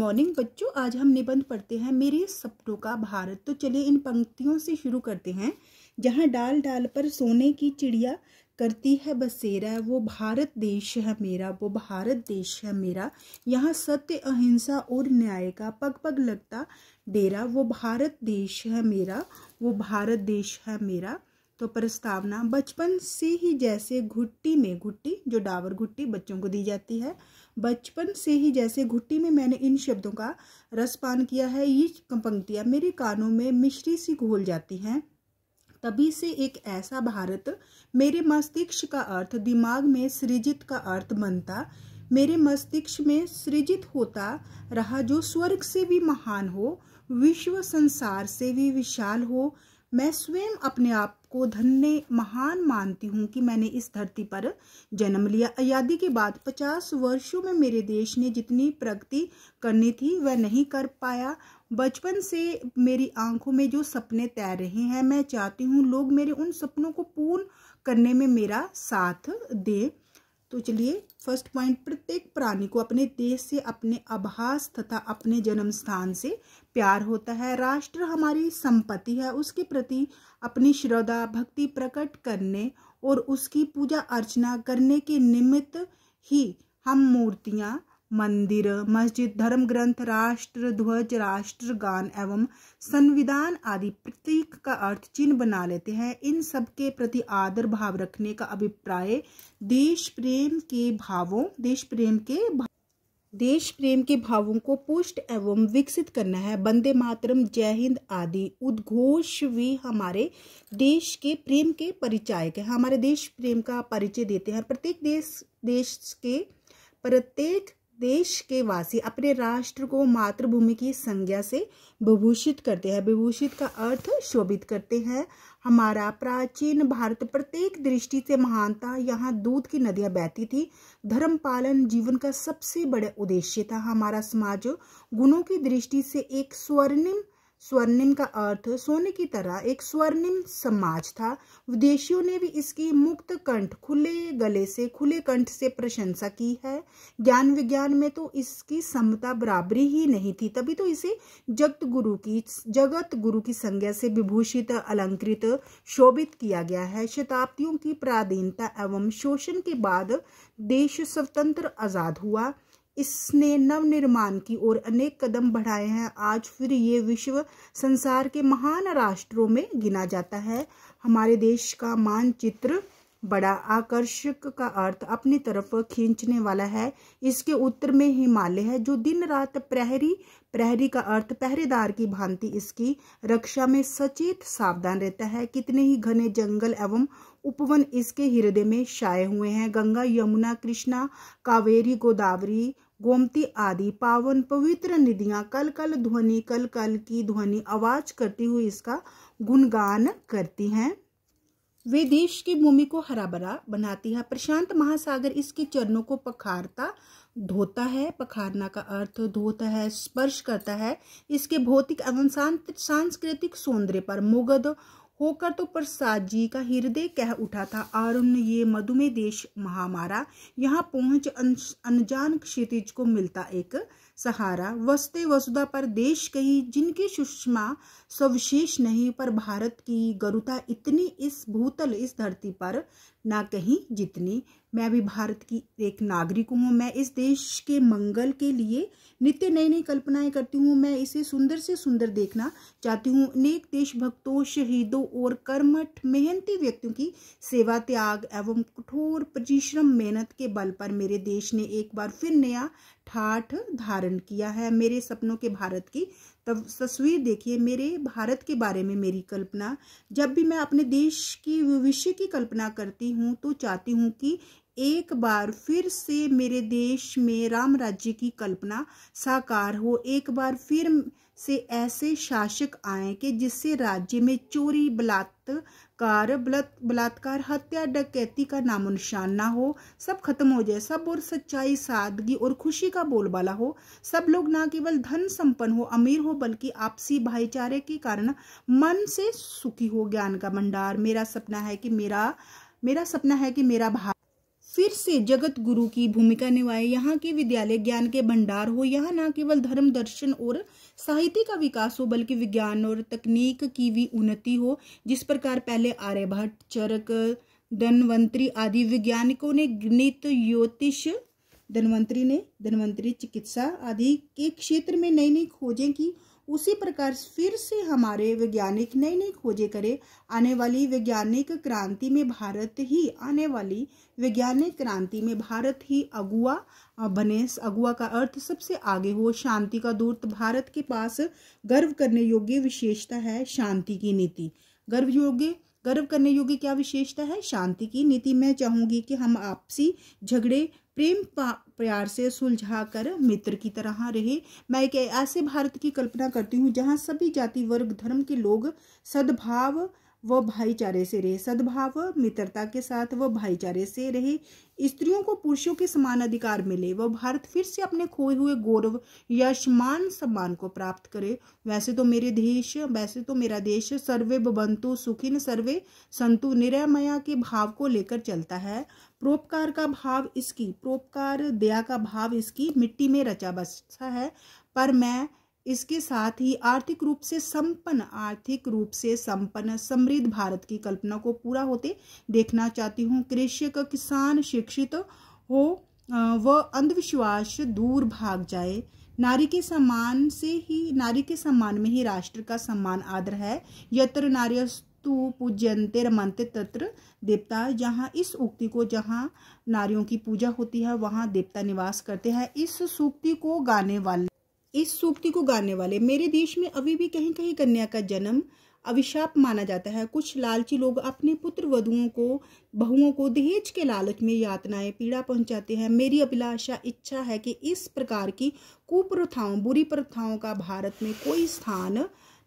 morning बच्चों आज हम निबंध पढ़ते हैं मेरे सपनों का भारत तो चलिए इन पंक्तियों से शुरू करते हैं जहाँ डाल डाल पर सोने की चिड़िया करती है बसेरा वो भारत देश है मेरा वो भारत देश है मेरा यहाँ सत्य अहिंसा और न्याय का पग पग लगता डेरा वो भारत देश है मेरा वो भारत देश है मेरा तो प्रस्तावना बचपन से ही जैसे घुट्टी में घुट्टी जो डावर घुट्टी बच्चों को दी जाती है बचपन से ही जैसे घुट्टी में मैंने इन शब्दों का रसपान किया है ये पंक्तियाँ मेरे कानों में मिश्री सी घोल जाती हैं तभी से एक ऐसा भारत मेरे मस्तिष्क का अर्थ दिमाग में सृजित का अर्थ बनता मेरे मस्तिष्क में सृजित होता रहा जो स्वर्ग से भी महान हो विश्व संसार से भी विशाल हो मैं स्वयं अपने आप को धन्य महान मानती हूँ कि मैंने इस धरती पर जन्म लिया आज़ादी के बाद 50 वर्षों में मेरे देश ने जितनी प्रगति करनी थी वह नहीं कर पाया बचपन से मेरी आंखों में जो सपने तैर रहे हैं मैं चाहती हूँ लोग मेरे उन सपनों को पूर्ण करने में मेरा साथ दें तो चलिए फर्स्ट पॉइंट प्रत्येक प्राणी को अपने देश से अपने आभास तथा अपने जन्म स्थान से प्यार होता है राष्ट्र हमारी संपत्ति है उसके प्रति अपनी श्रद्धा भक्ति प्रकट करने और उसकी पूजा अर्चना करने के निमित्त ही हम मूर्तियाँ मंदिर मस्जिद धर्म ग्रंथ राष्ट्र ध्वज राष्ट्र गान एवं संविधान आदि प्रतीक का अर्थ चिन्ह बना लेते हैं इन सब के प्रति आदर भाव रखने का अभिप्राय देश प्रेम के भावों देश प्रेम के देश प्रेम के भावों को पुष्ट एवं विकसित करना है बंदे मातरम जय हिंद आदि उद्घोष भी हमारे देश के प्रेम के परिचायक है हमारे देश प्रेम का परिचय देते हैं प्रत्येक देश देश के प्रत्येक देश के वासी अपने राष्ट्र को मातृभूमि की संज्ञा से विभूषित करते हैं विभूषित का अर्थ शोभित करते हैं हमारा प्राचीन भारत प्रत्येक दृष्टि से महान था यहाँ दूध की नदियाँ बहती थी धर्म पालन जीवन का सबसे बड़ा उद्देश्य था हमारा समाज गुणों की दृष्टि से एक स्वर्णिम स्वर्णिम का अर्थ सोने की तरह एक स्वर्णिम समाज था विदेशियों ने भी इसकी मुक्त कंठ खुले गले से खुले कंठ से प्रशंसा की है ज्ञान विज्ञान में तो इसकी समता बराबरी ही नहीं थी तभी तो इसे जगत गुरु की जगत गुरु की संज्ञा से विभूषित अलंकृत शोभित किया गया है शताब्दियों की प्राधीनता एवं शोषण के बाद देश स्वतंत्र आजाद हुआ इसने नवनिर्माण की ओर अनेक कदम बढ़ाए हैं आज फिर ये विश्व संसार के महान राष्ट्रों में गिना जाता है हमारे देश का मानचित्र बड़ा आकर्षक का अर्थ अपनी तरफ खींचने वाला है इसके उत्तर में हिमालय है जो दिन रात प्रहरी प्रहरी का अर्थ पहरेदार की भांति इसकी रक्षा में सचेत सावधान रहता है कितने ही घने जंगल एवं उपवन इसके हृदय में छाए हुए हैं गंगा यमुना कृष्णा कावेरी गोदावरी गोमती आदि पावन पवित्र नदियां कल कल ध्वनि कल कल की ध्वनि आवाज करती हुई इसका गुणगान करती हैं वे देश की भूमि को हरा भरा बनाती है प्रशांत महासागर इसके चरणों को पखारता धोता है पखारना का अर्थ धोता है स्पर्श करता है इसके भौतिक एवं सांस्कृतिक सौंदर्य पर मुगध होकर तो प्रसाद जी का हृदय कह उठा था आरुण ये मधुमेह देश महामारा यहाँ पहुंच अनजान क्षितिज को मिलता एक सहारा वसते वसुदा पर देश कही जिनकी सुषमा स्वशेष नहीं पर भारत की गरुता इतनी इस भूतल इस धरती पर ना कहीं जितनी मैं भी भारत की एक नागरिक हूँ मैं इस देश के मंगल के लिए नित्य नई नई कल्पनाएं करती हूँ मैं इसे सुंदर से सुंदर देखना चाहती हूँ अनेक देशभक्तों शहीदों और कर्मठ मेहनती व्यक्तियों की सेवा त्याग एवं कठोर परिश्रम मेहनत के बल पर मेरे देश ने एक बार फिर नया ठाठ धारण किया है मेरे सपनों के भारत की तब तस्वीर देखिए मेरे भारत के बारे में मेरी कल्पना जब भी मैं अपने देश की भविष्य की कल्पना करती हूँ तो चाहती हूँ कि एक बार फिर से मेरे देश में राम राज्य की कल्पना साकार हो एक बार फिर से ऐसे शासक आए कि जिससे राज्य में चोरी बलात् बलात्कार बलात्कार हत्या डकैती का नामो निशान ना हो सब खत्म हो जाए सब और सच्चाई सादगी और खुशी का बोलबाला हो सब लोग ना केवल धन संपन्न हो अमीर हो बल्कि आपसी भाईचारे के कारण मन से सुखी हो ज्ञान का भंडार मेरा सपना है कि मेरा मेरा सपना है कि मेरा भाई फिर से जगत गुरु की भूमिका निभाए यहाँ के विद्यालय ज्ञान के भंडार हो यहाँ न केवल धर्म दर्शन और साहित्य का विकास हो बल्कि विज्ञान और तकनीक की भी उन्नति हो जिस प्रकार पहले आर्यभट्ट चरक धनवंतरी आदि वैज्ञानिकों ने गणित ज्योतिष धनवंतरी ने धनवंतरी चिकित्सा आदि के क्षेत्र में नई नई खोजें की उसी प्रकार फिर से हमारे वैज्ञानिक नई नई खोजें करें आने वाली वैज्ञानिक क्रांति में भारत ही आने वाली वैज्ञानिक क्रांति में भारत ही अगुआ बने अगुआ का अर्थ सबसे आगे हो शांति का दूत भारत के पास गर्व करने योग्य विशेषता है शांति की नीति गर्व योग्य गर्व करने योग्य क्या विशेषता है शांति की नीति मैं चाहूंगी कि हम आपसी झगड़े प्रेम प्यार से सुलझा कर मित्र की तरह रहे मैं एक ऐसे भारत की कल्पना करती हूँ जहाँ सभी जाति वर्ग धर्म के लोग सद्भाव वह भाईचारे से रहे सद्भाव मित्रता के साथ वह भाईचारे से रहे स्त्रियों को पुरुषों के समान अधिकार मिले वह भारत फिर से अपने खोए हुए गौरव यश मान सम्मान को प्राप्त करे वैसे तो मेरे देश वैसे तो मेरा देश सर्वे बबंतु सुखिन सर्वे संतु निरमया के भाव को लेकर चलता है प्रोपकार का भाव इसकी प्रोपकार दया का भाव इसकी मिट्टी में रचा बसा है पर मैं इसके साथ ही आर्थिक रूप से संपन्न आर्थिक रूप से संपन्न समृद्ध भारत की कल्पना को पूरा होते देखना चाहती हूँ कृषक किसान शिक्षित हो व अंधविश्वास दूर भाग जाए नारी के सम्मान से ही नारी के सम्मान में ही राष्ट्र का सम्मान आदर है यत्र नार्यस्तु पूज्यंते रमनते तत्र देवता जहाँ इस उक्ति को जहाँ नारियों की पूजा होती है वहाँ देवता निवास करते हैं इस सूक्ति को गाने वाले इस सूक्ति को गाने वाले मेरे देश में अभी भी कहीं कहीं कन्या का जन्म अभिशाप माना जाता है कुछ लालची लोग अपने पुत्र वधुओं को बहुओं को दहेज के लालच में यातनाएं पीड़ा पहुंचाते हैं मेरी अभिलाषा इच्छा है कि इस प्रकार की कुप्रथाओं बुरी प्रथाओं का भारत में कोई स्थान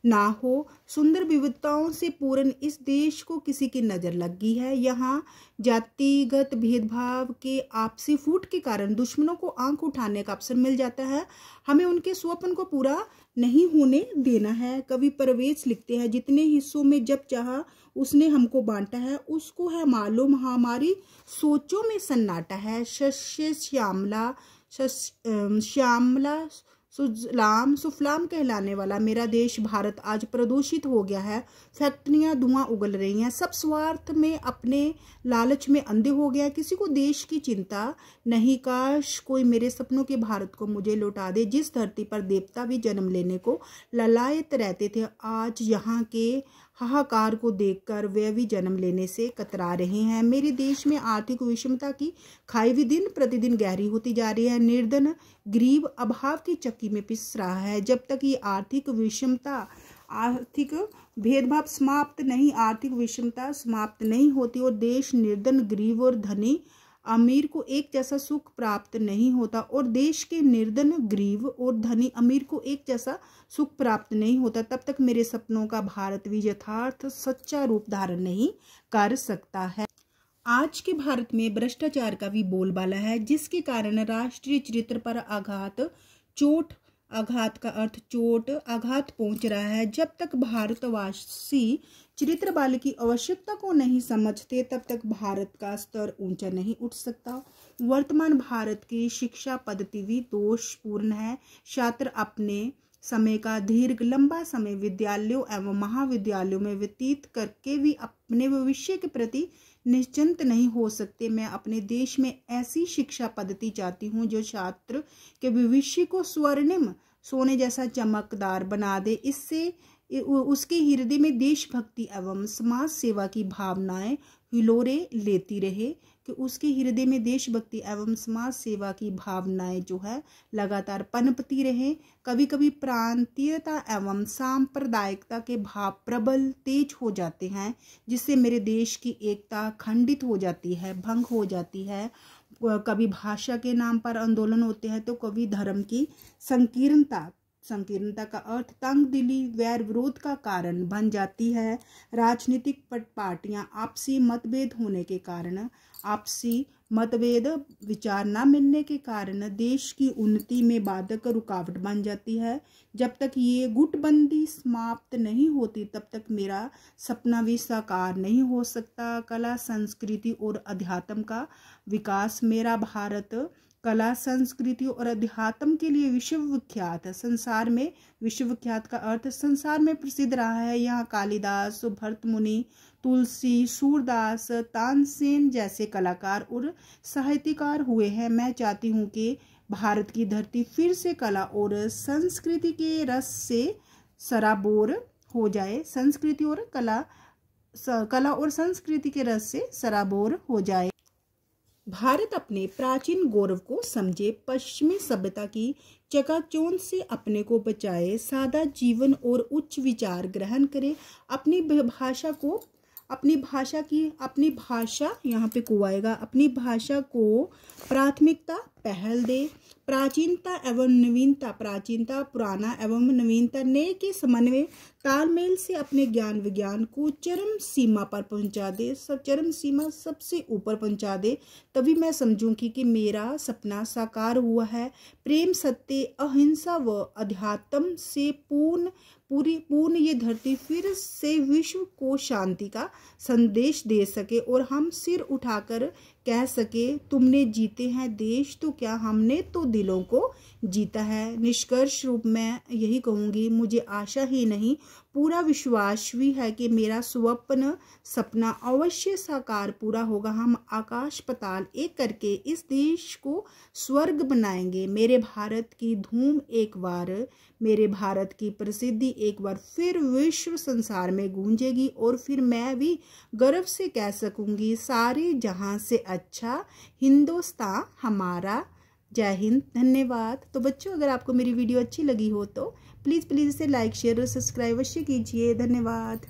ना हो सुंदर विविधताओं से पूर्ण इस देश को किसी की नज़र लगी है यहाँ जातिगत भेदभाव के आपसी फूट के कारण दुश्मनों को आंख उठाने का अवसर मिल जाता है हमें उनके स्वप्न को पूरा नहीं होने देना है कवि प्रवेश लिखते हैं जितने हिस्सों में जब चाह उसने हमको बांटा है उसको है मालूम हमारी सोचों में सन्नाटा है शस्य श्यामला श्यामला सुजलाम सुफलाम कहलाने वाला मेरा देश भारत आज प्रदूषित हो गया है फैक्ट्रियां धुआं उगल रही हैं सब स्वार्थ में अपने लालच में अंधे हो गया किसी को देश की चिंता नहीं काश कोई मेरे सपनों के भारत को मुझे लौटा दे जिस धरती पर देवता भी जन्म लेने को ललायत रहते थे आज यहाँ के हाहाकार को देखकर वे भी जन्म लेने से कतरा रहे हैं मेरे देश में आर्थिक विषमता की खाई भी दिन प्रतिदिन गहरी होती जा रही है निर्धन गरीब अभाव की चक्की में पिस रहा है जब तक ये आर्थिक विषमता आर्थिक भेदभाव समाप्त नहीं आर्थिक विषमता समाप्त नहीं होती और देश निर्धन गरीब और धनी अमीर को एक जैसा सुख प्राप्त नहीं होता और देश के निर्धन गरीब और धनी अमीर को एक जैसा सुख प्राप्त नहीं होता तब तक मेरे सपनों का भारत भी यथार्थ सच्चा रूप धारण नहीं कर सकता है आज के भारत में भ्रष्टाचार का भी बोलबाला है जिसके कारण राष्ट्रीय चरित्र पर आघात चोट आघात का अर्थ चोट आघात पहुंच रहा है जब तक भारतवासी चरित्र बाल की आवश्यकता को नहीं समझते तब तक भारत का स्तर ऊंचा नहीं उठ सकता वर्तमान भारत की शिक्षा पद्धति भी दोषपूर्ण है छात्र अपने समय का दीर्घ लंबा समय विद्यालयों एवं महाविद्यालयों में व्यतीत करके भी अपने भविष्य के प्रति निश्चिंत नहीं हो सकते मैं अपने देश में ऐसी शिक्षा पद्धति चाहती हूँ जो छात्र के भविष्य को स्वर्णिम सोने जैसा चमकदार बना दे इससे उसके हृदय में देशभक्ति एवं समाज सेवा की भावनाएं हिलोरे लेती रहे कि उसके हृदय में देशभक्ति एवं समाज सेवा की भावनाएं जो है लगातार पनपती रहें कभी कभी प्रांतीयता एवं सांप्रदायिकता के भाव प्रबल तेज हो जाते हैं जिससे मेरे देश की एकता खंडित हो जाती है भंग हो जाती है कभी भाषा के नाम पर आंदोलन होते हैं तो कभी धर्म की संकीर्णता संकीर्णता का अर्थ तंग दिली वैर विरोध का कारण बन जाती है राजनीतिक पार्टियां आपसी मतभेद होने के कारण आपसी मतभेद विचार न मिलने के कारण देश की उन्नति में बाधक रुकावट बन जाती है जब तक ये गुटबंदी समाप्त नहीं होती तब तक मेरा सपना भी साकार नहीं हो सकता कला संस्कृति और अध्यात्म का विकास मेरा भारत कला संस्कृति और अध्यात्म के लिए विश्वविख्यात है संसार में विश्वविख्यात का अर्थ संसार में प्रसिद्ध रहा है यहाँ कालिदास भरत मुनि तुलसी सूरदास तानसेन जैसे कलाकार और साहित्यकार हुए हैं मैं चाहती हूँ कि भारत की धरती फिर से कला और संस्कृति के रस से सराबोर हो जाए संस्कृति और कला कला और संस्कृति के रस से सराबोर हो जाए भारत अपने प्राचीन गौरव को समझे पश्चिमी सभ्यता की चकाचौन से अपने को बचाए सादा जीवन और उच्च विचार ग्रहण करे अपनी भाषा को अपनी भाषा की अपनी भाषा यहाँ पे को आएगा अपनी भाषा को प्राथमिकता पहल दे प्राचीनता एवं नवीनता प्राचीनता पुराना एवं नवीनता नए के समन्वय तालमेल से अपने ज्ञान विज्ञान को चरम सीमा पर पहुंचा दे सब चरम सीमा सबसे ऊपर पहुंचा दे तभी मैं समझूंगी कि मेरा सपना साकार हुआ है प्रेम सत्य अहिंसा व अध्यात्म से पूर्ण पूरी पूर्ण ये धरती फिर से विश्व को शांति का संदेश दे सके और हम सिर उठाकर कह सके तुमने जीते हैं देश तो क्या हमने तो दे दिलों को जीता है निष्कर्ष रूप में यही कहूँगी मुझे आशा ही नहीं पूरा विश्वास भी है कि मेरा स्वप्न सपना अवश्य साकार पूरा होगा हम आकाश पताल एक करके इस देश को स्वर्ग बनाएंगे मेरे भारत की धूम एक बार मेरे भारत की प्रसिद्धि एक बार फिर विश्व संसार में गूंजेगी और फिर मैं भी गर्व से कह सकूंगी सारे जहां से अच्छा हिंदुस्तान हमारा जय हिंद धन्यवाद तो बच्चों अगर आपको मेरी वीडियो अच्छी लगी हो तो प्लीज़ प्लीज़ इसे लाइक शेयर और सब्सक्राइब अवश्य कीजिए धन्यवाद